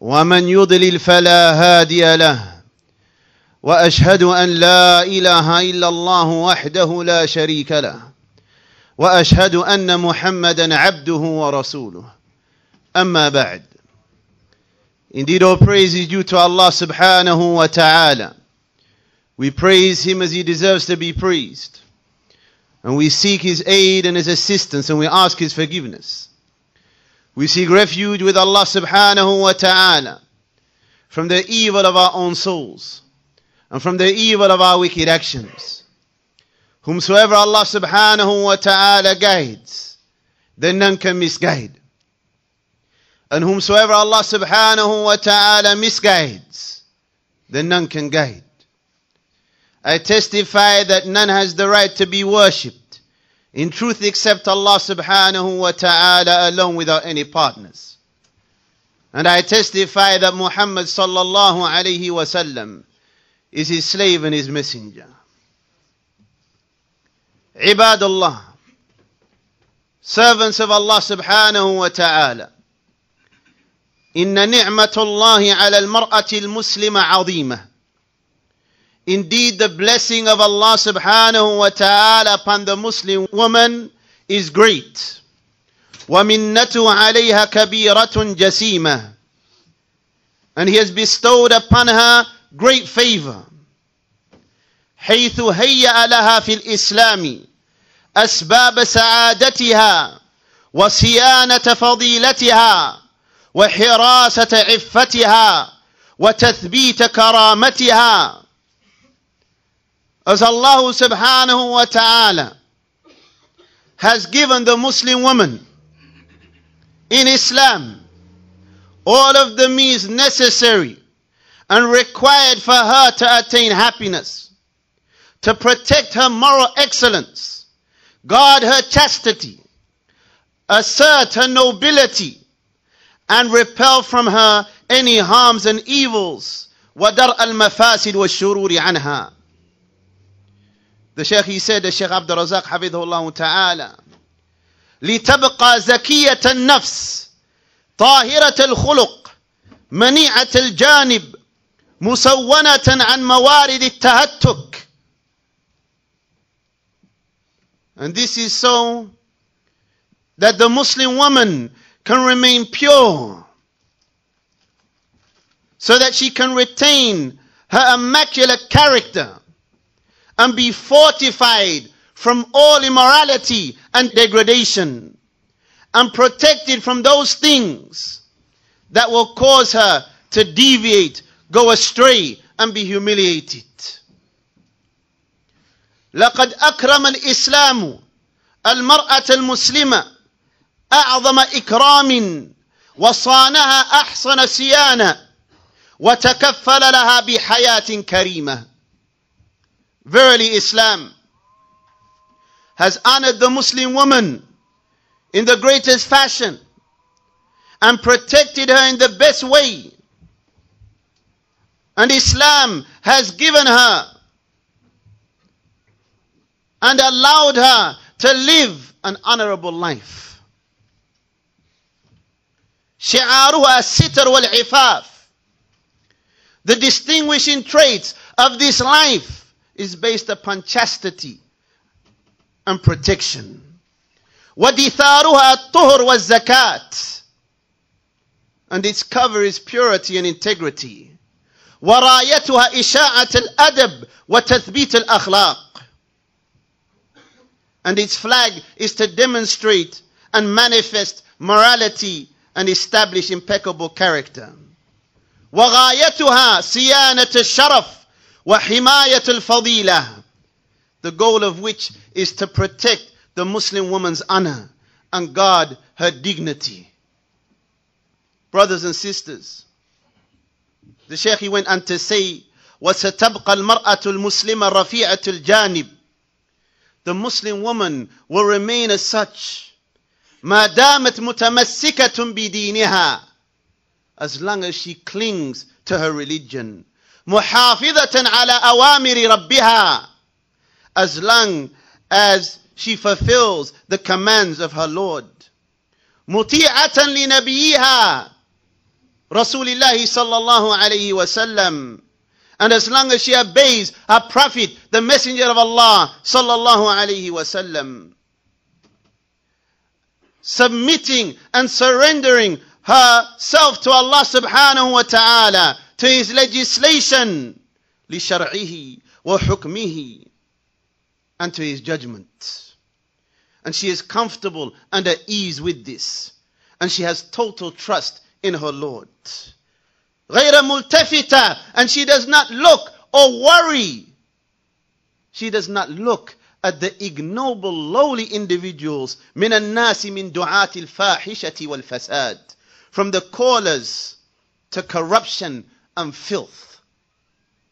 ومن يضلل فلا هادي له واشهد ان لا اله الا الله وحده لا شريك له واشهد ان محمدا عبده ورسوله اما بعد indeed all praise is due to Allah subhanahu wa ta'ala we praise him as he deserves to be praised and we seek his aid and his assistance and we ask his forgiveness We seek refuge with Allah subhanahu wa ta'ala from the evil of our own souls and from the evil of our wicked actions. Whomsoever Allah subhanahu wa ta'ala guides, then none can misguide. And whomsoever Allah subhanahu wa ta'ala misguides, then none can guide. I testify that none has the right to be worshipped in truth except Allah subhanahu wa ta'ala alone without any partners. And I testify that Muhammad sallallahu alayhi wasallam is his slave and his messenger. Ibadullah, servants of Allah subhanahu wa ta'ala. إن نعمة الله على المرأة المسلمة عظيمة Indeed, the blessing of Allah subhanahu wa ta'ala upon the Muslim woman is great. وَمِنَّتُ عَلَيْهَا كَبِيرَةٌ جَسِيمَةٌ And He has bestowed upon her great favor. حيث هيأ لها في الإسلام أسباب سعادتها وصيانة فضيلتها وحراسة عفتها وتثبيت كرامتها As Allah subhanahu wa ta'ala has given the Muslim woman in Islam all of the means necessary and required for her to attain happiness, to protect her moral excellence, guard her chastity, assert her nobility, and repel from her any harms and evils. وَدَرْءَ الْمَفَاسِدِ وَالشُّرُورِ عَنْهَا the Shaykh, he said, the Shaykh Abdul Razak, Hafidhullah Ta'ala, لتبقى زكية النفس طاهرة الخلق منيعة الجانب مسونة عن موارد التهتك And this is so that the Muslim woman can remain pure so that she can retain her immaculate character and be fortified from all immorality and degradation and protected from those things that will cause her to deviate, go astray, and be humiliated. لقد أكرم الإسلام المرأة المسلمة أعظم إكرام وصانها أحسن صيانة وتكفل لها بحياة كريمة Verily Islam has honored the Muslim woman in the greatest fashion and protected her in the best way. And Islam has given her and allowed her to live an honorable life. The distinguishing traits of this life is based upon chastity and protection. وَدِثَارُهَا الطُّهُرُ وَالزَّكَاةِ And its cover is purity and integrity. وَرَايَتُهَا إِشَاعَةَ الْأَدَبِ وَتَثْبِيتَ الْأَخْلَاقِ And its flag is to demonstrate and manifest morality and establish impeccable character. وَغَايَتُهَا سِيَانَةَ الشَّرَفِ وَحِمَايَةُ الْفَضِيلَةِ The goal of which is to protect the Muslim woman's honor and guard her dignity. Brothers and sisters, the Shaykh went on to say, وَسَتَبْقَى الْمَرْأَةُ الْمُسْلِمَ رَفِيعَةُ الْجَانِبِ The Muslim woman will remain as such. مَا دَامَتْ مُتَمَسِّكَةٌ بِدِينِهَا As long as she clings to her religion. محافظة على awamiri rabbiha, as long as she fulfills the commands of her Lord. مطيعة لنبيها, رسول الله صلى الله عليه وسلم, And as long as she obeys her prophet, the messenger of Allah صلى الله عليه وسلم, Submitting and surrendering herself to Allah subhanahu wa ta'ala to his legislation لشرعه وحكمه and to his judgment and she is comfortable and at ease with this and she has total trust in her Lord غير ملتفتة and she does not look or worry she does not look at the ignoble lowly individuals من الناس من دعاة الفاحشة والفساد from the callers to corruption and filth.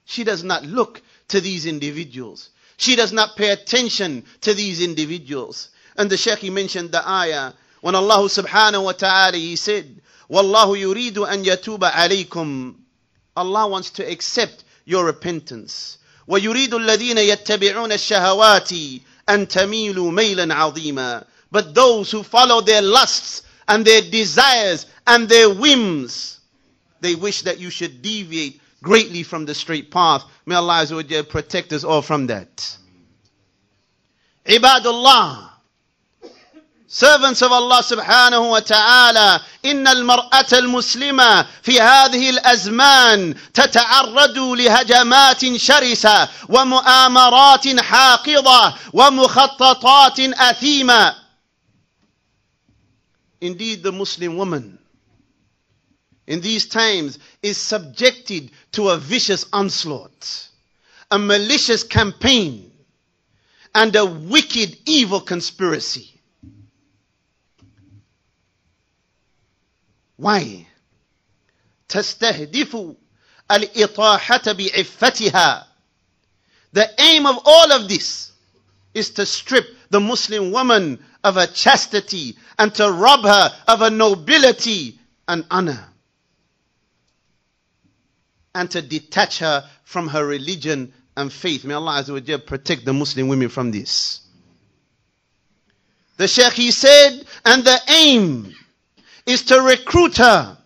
She does not look to these individuals. She does not pay attention to these individuals. And the Shaykh mentioned the ayah when Allah subhanahu wa ta'ala he said, Wallahu yuridu an yatuba alaykum. Allah wants to accept your repentance. وَيُرِيدُ الَّذِينَ يَتَّبِعُونَ الشَّهَوَاتِ أَن تَمِيلُوا مَيْلًا عَظِيمًا But those who follow their lusts and their desires and their whims, they wish that you should deviate greatly from the straight path. May Allah protect us all from that. Ibadullah. Servants of Allah subhanahu wa ta'ala, al-mar'at al-muslima إن المرأة المسلمة في هذه الأزمان sharisa wa شرسة ومؤامرات wa ومخططات أثيمة. Indeed, the Muslim woman in these times is subjected to a vicious onslaught, a malicious campaign, and a wicked evil conspiracy. Why? تستهدف الإطاحة بعفتها The aim of all of this is to strip the Muslim woman of her chastity and to rob her of her nobility and honor and to detach her from her religion and faith. May Allah Azza wa protect the Muslim women from this. The Sheikh he said, and the aim is to recruit her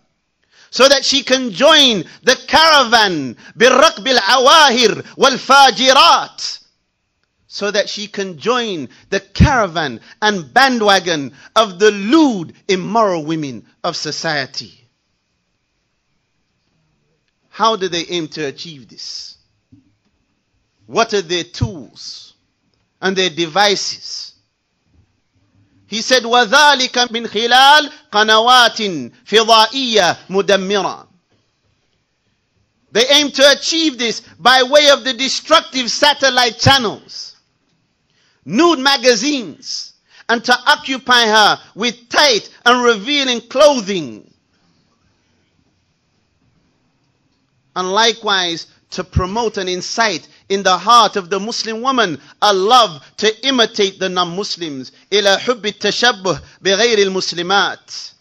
so that she can join the caravan awahir wal fajirat, so that she can join the caravan and bandwagon of the lewd immoral women of society how do they aim to achieve this? What are their tools and their devices? He said, وَذَلِكَ مِنْ خِلَالِ قَنَوَاتٍ فِضَائِيَّةٍ مُدَمِّرًا They aim to achieve this by way of the destructive satellite channels, nude magazines, and to occupy her with tight and revealing clothing And likewise, to promote and incite in the heart of the Muslim woman a love to imitate the non-Muslims. إلى حب التشبه بغير المسلمات.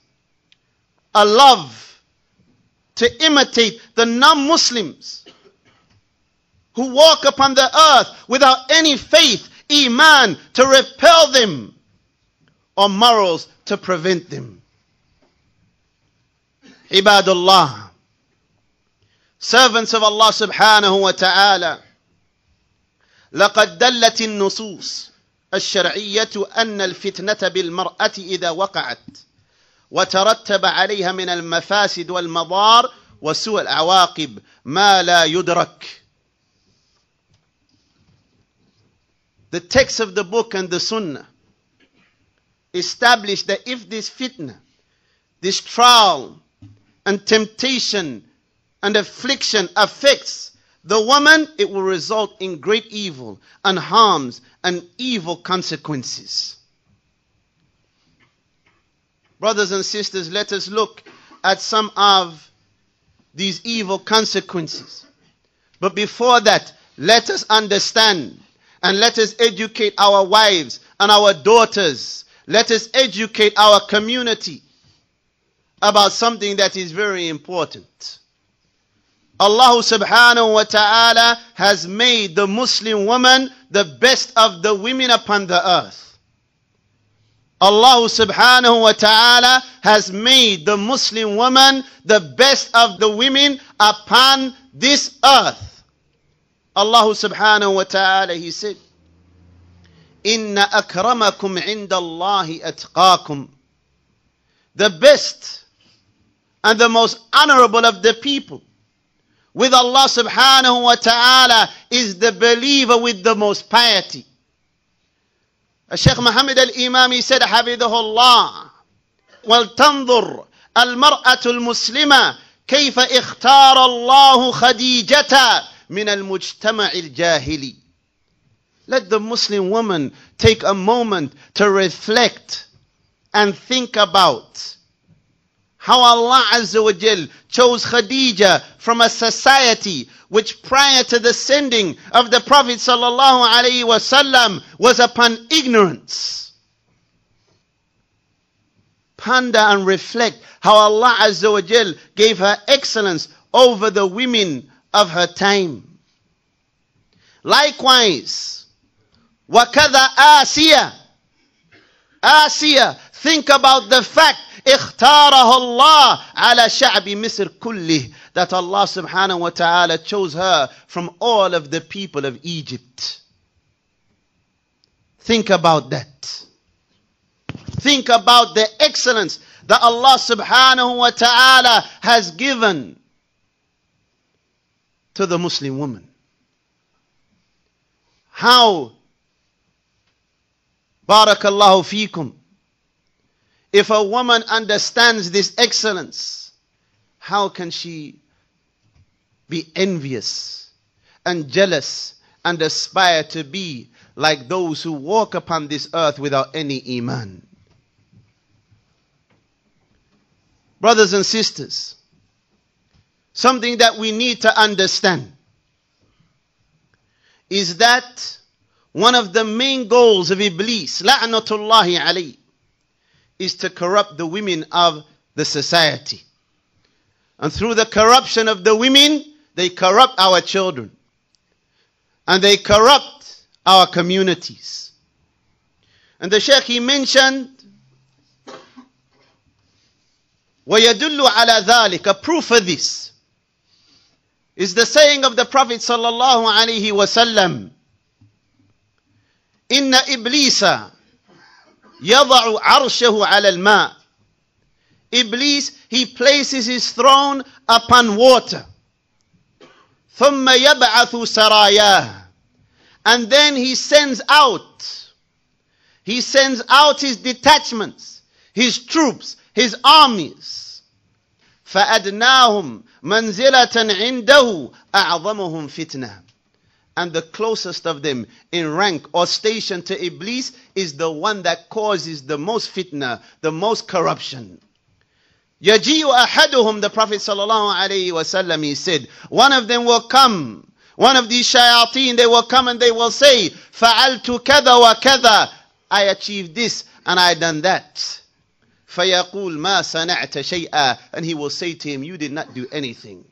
A love to imitate the non-Muslims who walk upon the earth without any faith, iman, to repel them or morals to prevent them. Ibadullah. servants of Allah subhanahu wa ta'ala لقد دلت النصوص الشرعية أن الفتنة بالمرأة إذا وقعت وترتب عليها من المفاسد والمضار وسوء العواقب ما لا يدرك The text of the book and the sunnah establish that if this fitna, this trial and temptation and affliction affects the woman, it will result in great evil and harms and evil consequences. Brothers and sisters, let us look at some of these evil consequences. But before that, let us understand and let us educate our wives and our daughters. Let us educate our community about something that is very important. Allah subhanahu wa ta'ala has made the Muslim woman the best of the women upon the earth. Allah subhanahu wa ta'ala has made the Muslim woman the best of the women upon this earth. Allah subhanahu wa ta'ala, he said, "Inna أَكْرَمَكُمْ عِنْدَ اللَّهِ أَتْقَاكُمْ The best and the most honorable of the people with Allah subhanahu wa ta'ala is the believer with the most piety. الشيخ محمد الإمامي said حفظه الله ولتنظر المرأة المسلمة كيف اختار الله خديجة من المجتمع الجاهلي Let the Muslim woman take a moment to reflect and think about How Allah Azza wa Jal chose Khadija from a society which prior to the sending of the Prophet Sallallahu Alaihi Wasallam was upon ignorance. Ponder and reflect how Allah Azza wa Jal gave her excellence over the women of her time. Likewise, Wakada Asiya, Asiya, think about the fact اختارها الله على شعب مصر كله that Allah subhanahu wa ta'ala chose her from all of the people of Egypt. Think about that. Think about the excellence that Allah subhanahu wa ta'ala has given to the Muslim woman. How? Barakallahu feekum. If a woman understands this excellence, how can she be envious and jealous and aspire to be like those who walk upon this earth without any iman? Brothers and sisters, something that we need to understand is that one of the main goals of Iblis, la'natullahi alayhi, is to corrupt the women of the society. And through the corruption of the women, they corrupt our children. And they corrupt our communities. And the Sheikh, he mentioned, وَيَدُلُّ عَلَى ذَلِكَ A proof of this is the saying of the Prophet sallallahu alaihi wasallam, إِنَّ iblisa." يَضَعُ عَرْشَهُ عَلَى الْمَاءِ Iblis, he places his throne upon water. ثُمَّ يَبْعَثُ سَرَايَاهُ And then he sends out, he sends out his detachments, his troops, his armies. فَأَدْنَاهُمْ مَنْزِلَةً عِنْدَهُ أَعْظَمُهُمْ فِتْنَةً and the closest of them in rank or station to Iblis is the one that causes the most fitna, the most corruption. Yaji'u ahaduhum, the Prophet sallallahu he said, one of them will come. One of these shayateen, they will come and they will say, kada wa kada. I achieved this and I done that. فَيَقُولْ مَا صَنَعْتَ شَيْئًا And he will say to him, you did not do anything.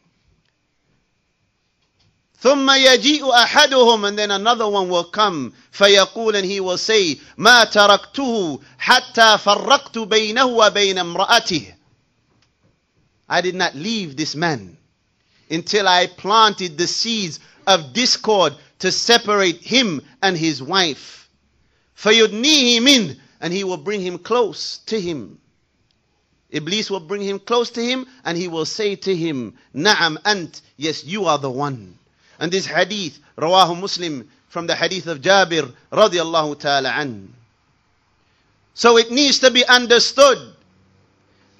ثم يجيء أحدهم and then another one will come فيقول and he will say ما تركته حتى فرقت بينه وبين امرأته I did not leave this man until I planted the seeds of discord to separate him and his wife فيدنيه من and he will bring him close to him Iblis will bring him close to him and he will say to him نعم أنت yes you are the one and this hadith, rawahu Muslim, from the hadith of Jabir radiallahu ta'ala an. So it needs to be understood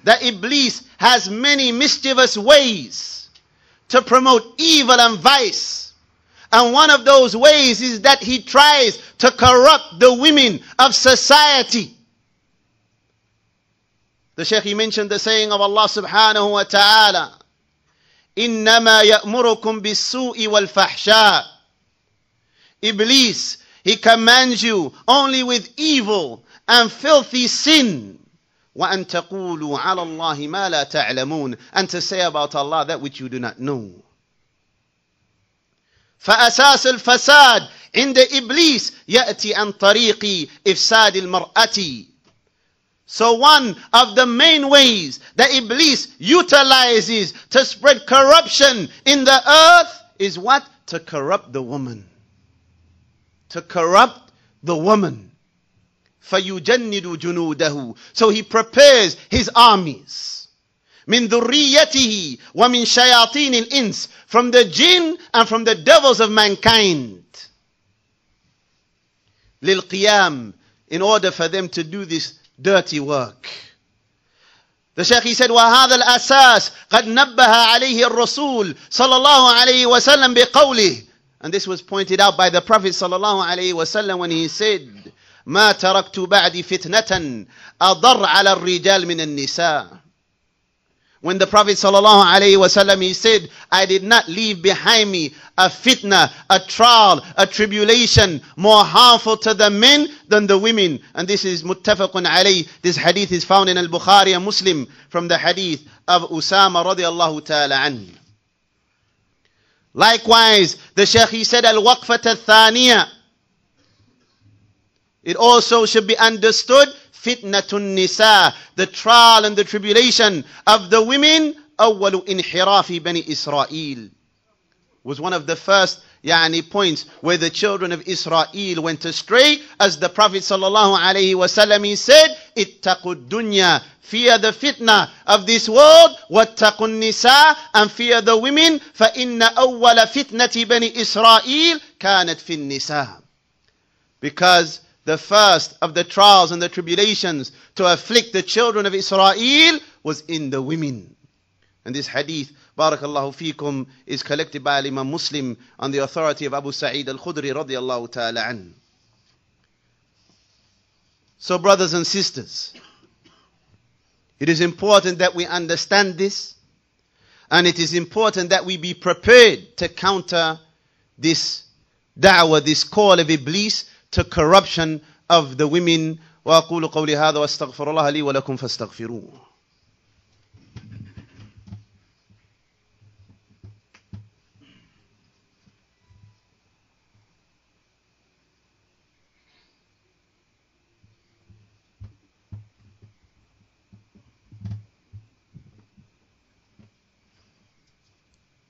that Iblis has many mischievous ways to promote evil and vice. And one of those ways is that he tries to corrupt the women of society. The Shaykh, he mentioned the saying of Allah subhanahu wa ta'ala إنما يأمركم بالسوء والفحشاء Iblis, he commands you only with evil and filthy sin. وأن تقولوا على الله ما لا تعلمون and to say about Allah that which you do not know. فأساس الفساد عند إبليس يأتي عن طريق إفساد المرأة So one of the main ways that Iblis utilizes to spread corruption in the earth is what? To corrupt the woman. To corrupt the woman. فَيُجَنِّدُ جُنُودَهُ So he prepares his armies. مِن ذُرِّيَّتِهِ وَمِن شَيَاطِينِ الْإِنْسِ From the jinn and from the devils of mankind. لِلْقِيَامِ In order for them to do this dirty work. The Shaykh he said, وَهَذَا الْأَسَاسِ قَدْ نَبَّهَ عَلَيْهِ الرَّسُولِ صَلَى اللَّهُ عَلَيْهِ وَسَلَّمْ بِقَوْلِهِ And this was pointed out by the Prophet صلى الله عليه وسلم when he said, مَا تَرَكْتُ بَعْدِ فِتْنَةً أَضَرْ عَلَى الرِّجَالِ مِنَ النِّسَاءِ when the Prophet ﷺ, he said, I did not leave behind me a fitna, a trial, a tribulation more harmful to the men than the women. And this is muttafaqun alayh. This hadith is found in al-Bukhari a Muslim from the hadith of Usama radiallahu ta'ala anhu. Likewise, the Shaykh, he said, al-waqfat al-thaniya. It also should be understood fitnatun nisa, the trial and the tribulation of the women, أول انحراف bani Israel, was one of the first يعني points where the children of Israel went astray as the Prophet sallallahu alaihi wasallam he said ittaqu dunya fear the fitna of this world wattaqu nisa and fear the women fa inna awwala fitnati bani Israel kanat fin nisa because the first of the trials and the tribulations to afflict the children of Israel was in the women. And this hadith, barakallahu fikum, is collected by Imam Muslim on the authority of Abu Sa'id al-Khudri radiallahu ta'ala an. So brothers and sisters, it is important that we understand this and it is important that we be prepared to counter this da'wah, this call of Iblis to corruption of the women وأقول قولي هذا وأستغفر الله لي ولكم فاستغفروه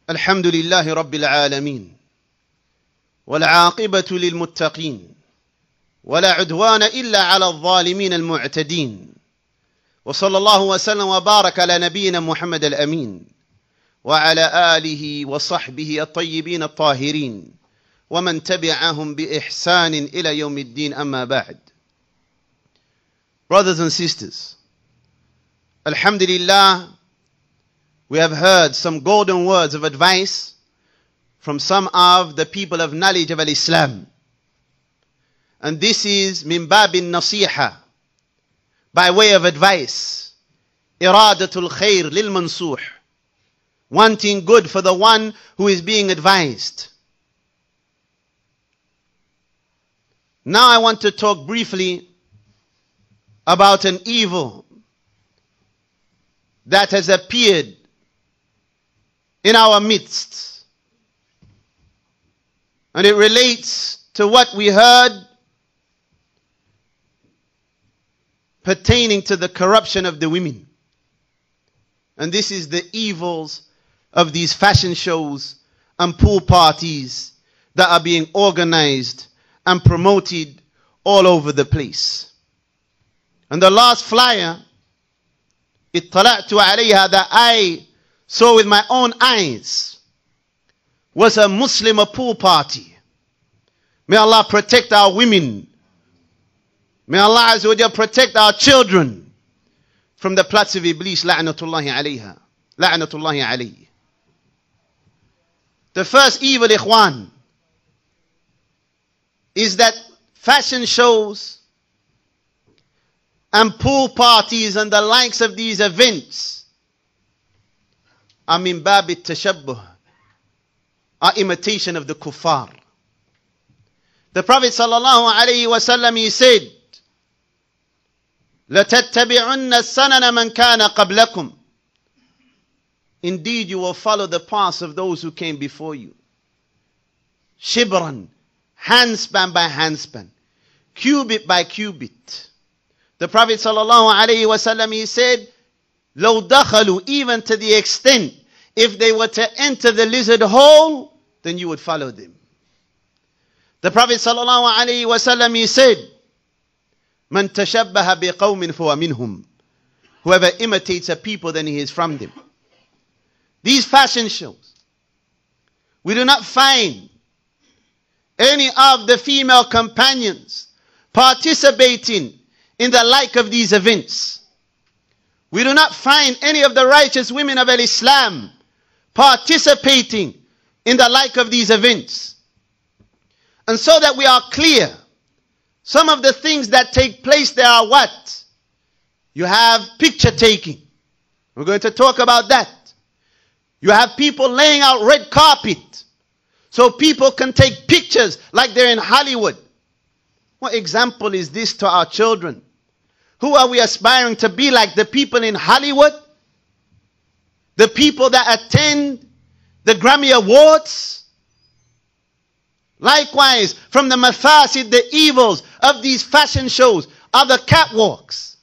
الحمد لله رب العالمين والعاقبة للمتقين ولا عدوان إلا على الظالمين المعتدين وصلى الله وسلم وبارك على نبينا محمد الأمين وعلى آله وصحبه الطيبين الطاهرين ومن تبعهم بإحسان إلى يوم الدين أما بعد Brothers and sisters, الحمد لله we have heard some golden words of advice from some of the people of knowledge of Islam. And this is min babin nasiha, by way of advice. Iradatul khair lil mansuh. Wanting good for the one who is being advised. Now I want to talk briefly about an evil that has appeared in our midst. And it relates to what we heard pertaining to the corruption of the women. And this is the evils of these fashion shows and pool parties that are being organized and promoted all over the place. And the last flyer, اطلعت عليها that I saw with my own eyes was a Muslim pool party. May Allah protect our women May Allah Azza protect our children from the plots of Iblis, la'natullahi alayha, la'natullahi alayhi. The first evil, ikhwan, is that fashion shows and pool parties and the likes of these events are min babit tashabbuh, are imitation of the kuffar. The Prophet sallallahu alayhi wasallam he said, لَتَتَّبِعُنَّ السَّنَنَ مَنْ كَانَ قَبْلَكُمْ Indeed, you will follow the paths of those who came before you. Shibran, handspan by handspan, cubit by cubit. The Prophet ﷺ, he said, لَوْ دَخَلُوا Even to the extent, if they were to enter the lizard hole, then you would follow them. The Prophet ﷺ, he said, Man tashabbaha biqawmin fuwa minhum. Whoever imitates a people, then he is from them. These fashion shows, we do not find any of the female companions participating in the like of these events. We do not find any of the righteous women of Islam participating in the like of these events. And so that we are clear some of the things that take place there are what? You have picture taking. We're going to talk about that. You have people laying out red carpet so people can take pictures like they're in Hollywood. What example is this to our children? Who are we aspiring to be like? The people in Hollywood? The people that attend the Grammy Awards? Likewise, from the mafasid, the evils of these fashion shows are the catwalks.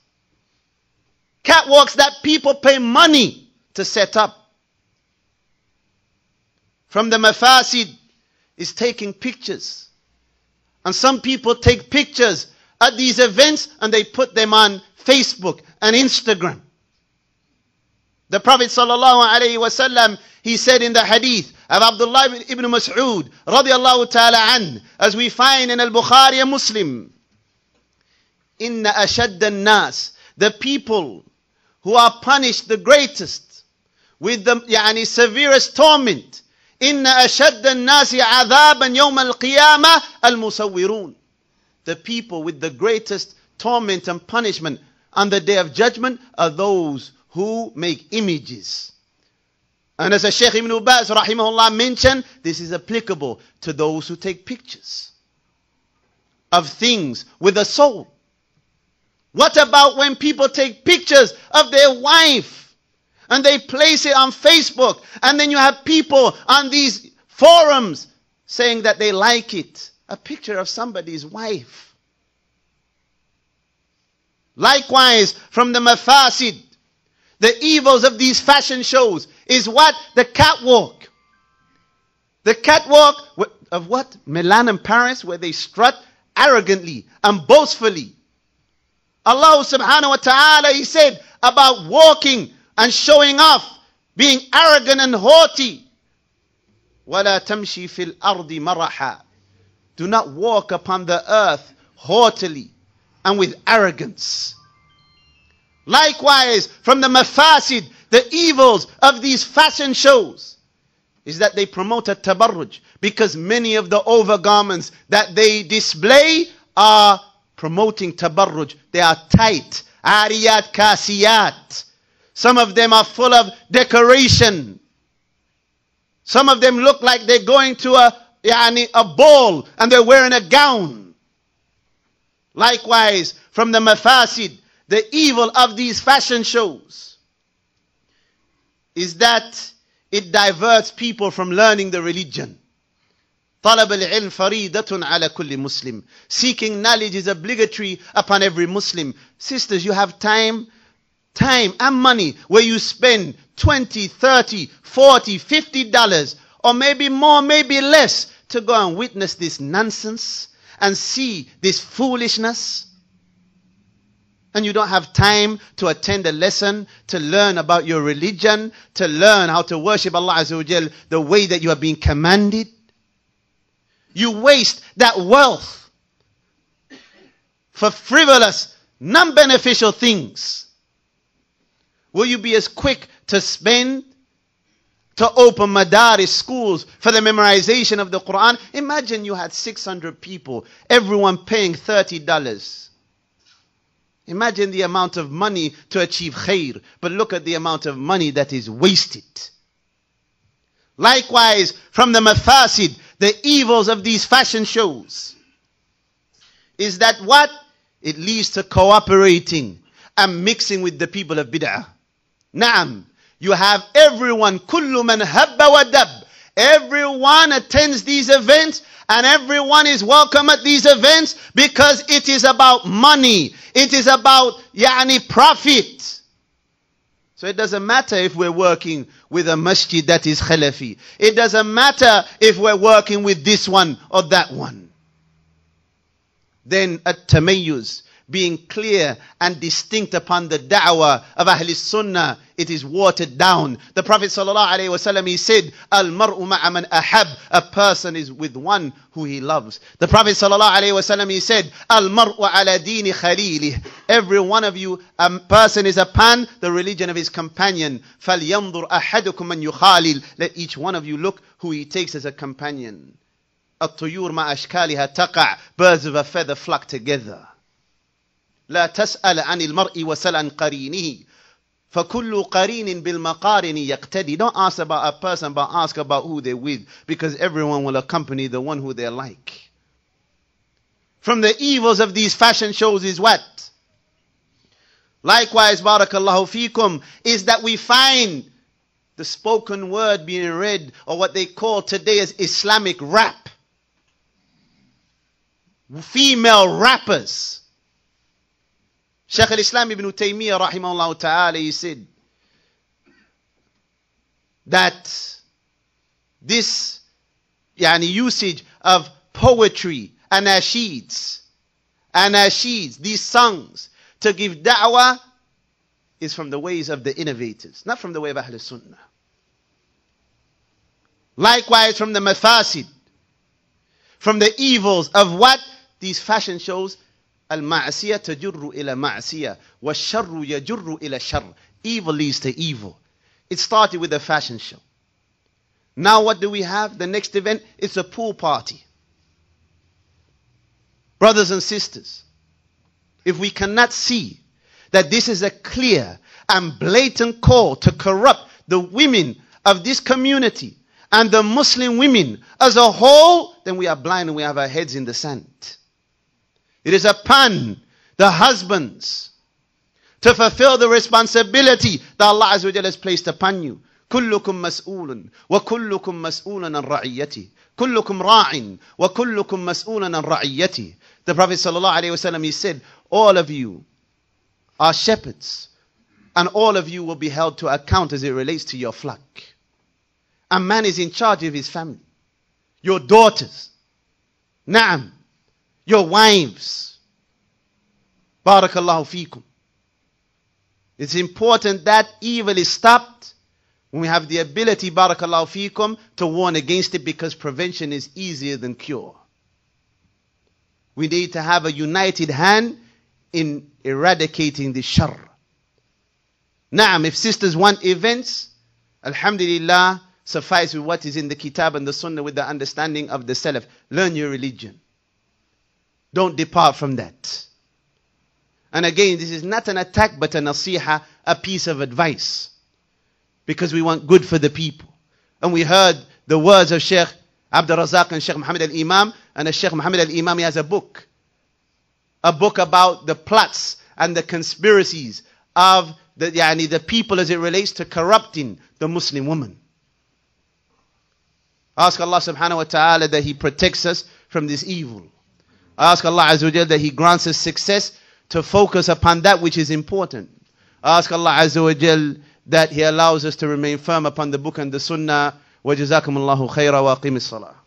Catwalks that people pay money to set up. From the mafasid is taking pictures. And some people take pictures at these events and they put them on Facebook and Instagram. The Prophet ﷺ he said in the hadith, of Abdullah ibn Mas'ud radiallahu ta'ala an, as we find in Al-Bukhari and Muslim. Inna ashadda nas, the people who are punished the greatest with the يعني, severest torment. Inna ashadda nas adaban yawm al-qiyamah al-musawwirun. The people with the greatest torment and punishment on the day of judgment are those who make images. And as a Sheikh Ibn Baz rahimahullah mentioned, this is applicable to those who take pictures of things with a soul. What about when people take pictures of their wife and they place it on Facebook and then you have people on these forums saying that they like it? A picture of somebody's wife. Likewise, from the mafasid, the evils of these fashion shows, is what? The catwalk. The catwalk of what? Milan and Paris, where they strut arrogantly and boastfully. Allah subhanahu wa ta'ala, He said about walking and showing off, being arrogant and haughty. وَلَا تَمْشِي فِي الْأَرْضِ مَرَحًا Do not walk upon the earth haughtily and with arrogance. Likewise, from the mafasid, the evils of these fashion shows is that they promote a tabarruj because many of the overgarments that they display are promoting tabarruj. They are tight, ariyat kasiyat. Some of them are full of decoration. Some of them look like they're going to a, yani, a ball and they're wearing a gown. Likewise, from the mafasid, the evil of these fashion shows is that it diverts people from learning the religion. طلب العلم فريدة على كل مسلم. Seeking knowledge is obligatory upon every Muslim. Sisters, you have time, time and money where you spend 20, 30, 40, 50 dollars or maybe more, maybe less to go and witness this nonsense and see this foolishness and you don't have time to attend a lesson, to learn about your religion, to learn how to worship Allah Azza the way that you are being commanded. You waste that wealth for frivolous, non beneficial things. Will you be as quick to spend to open madaris schools for the memorization of the Quran? Imagine you had 600 people, everyone paying $30 Imagine the amount of money to achieve khair, but look at the amount of money that is wasted. Likewise, from the mafasid, the evils of these fashion shows, is that what? It leads to cooperating and mixing with the people of bid'ah. Naam, you have everyone, kullu man habba wa dab, Everyone attends these events and everyone is welcome at these events because it is about money. It is about yani profit. So it doesn't matter if we're working with a masjid that is khalafi. It doesn't matter if we're working with this one or that one. Then at tamayyuz being clear and distinct upon the da'wah of Ahl Sunnah, it is watered down. The Prophet ﷺ, he said, Al mar'u ma'aman ahab, a person is with one who he loves. The Prophet ﷺ, he said, Al mar'u ala dini Every one of you, a person is upon the religion of his companion. فَلْيَنْظُرْ أَحَدُكُمْ مَنْ يُخَالِلْ Let each one of you look who he takes as a companion. الطيور ما أشكالها تقع Birds of a feather flock together. لا تسأل عن المرء وسل عن قرينه فَكُلُّ قَرِينٍ بِالْمَقَارِنِ يَقْتَدِي Don't ask about a person, but ask about who they're with, because everyone will accompany the one who they're like. From the evils of these fashion shows is what? Likewise, barakallahu fikum, is that we find the spoken word being read, or what they call today as Islamic rap. Female rappers Shaykh al-Islam ibn Taymiyyah rahimahullah ta'ala, he said that this yani, usage of poetry, anashids, anashids, these songs, to give da'wah is from the ways of the innovators, not from the way of Ahl Sunnah. Likewise, from the mafasid, from the evils of what? These fashion shows المعصية تجر إلى معصية والشر يجر إلى شر evil leads to evil it started with a fashion show now what do we have the next event it's a pool party brothers and sisters if we cannot see that this is a clear and blatant call to corrupt the women of this community and the Muslim women as a whole, then we are blind and we have our heads in the sand. It is upon the husbands to fulfill the responsibility that Allah Azza wa has placed upon you. كلكم مسؤول وكلكم مسؤول عن رعيته كلكم راع وكلكم مسؤول عن رعيته The Prophet sallallahu alaihi wasallam he said all of you are shepherds and all of you will be held to account as it relates to your flock. A man is in charge of his family. Your daughters. نعم your wives. Barakallahu fikum. It's important that evil is stopped when we have the ability, barakallahu fikum, to warn against it because prevention is easier than cure. We need to have a united hand in eradicating the sharr. Naam, if sisters want events, alhamdulillah, suffice with what is in the kitab and the sunnah with the understanding of the salaf. Learn your religion. Don't depart from that. And again, this is not an attack, but a nasiha, a piece of advice. Because we want good for the people. And we heard the words of Sheikh Abdul Razak and Sheikh Muhammad Al Imam, and Sheikh Muhammad Al Imam has a book. A book about the plots and the conspiracies of the, yani, the people as it relates to corrupting the Muslim woman. Ask Allah subhanahu wa ta'ala that He protects us from this evil. I ask Allah Azza wa that He grants us success to focus upon that which is important. I ask Allah Azza wa that He allows us to remain firm upon the book and the sunnah. وجزاكم الله خيرا واقم الصلاه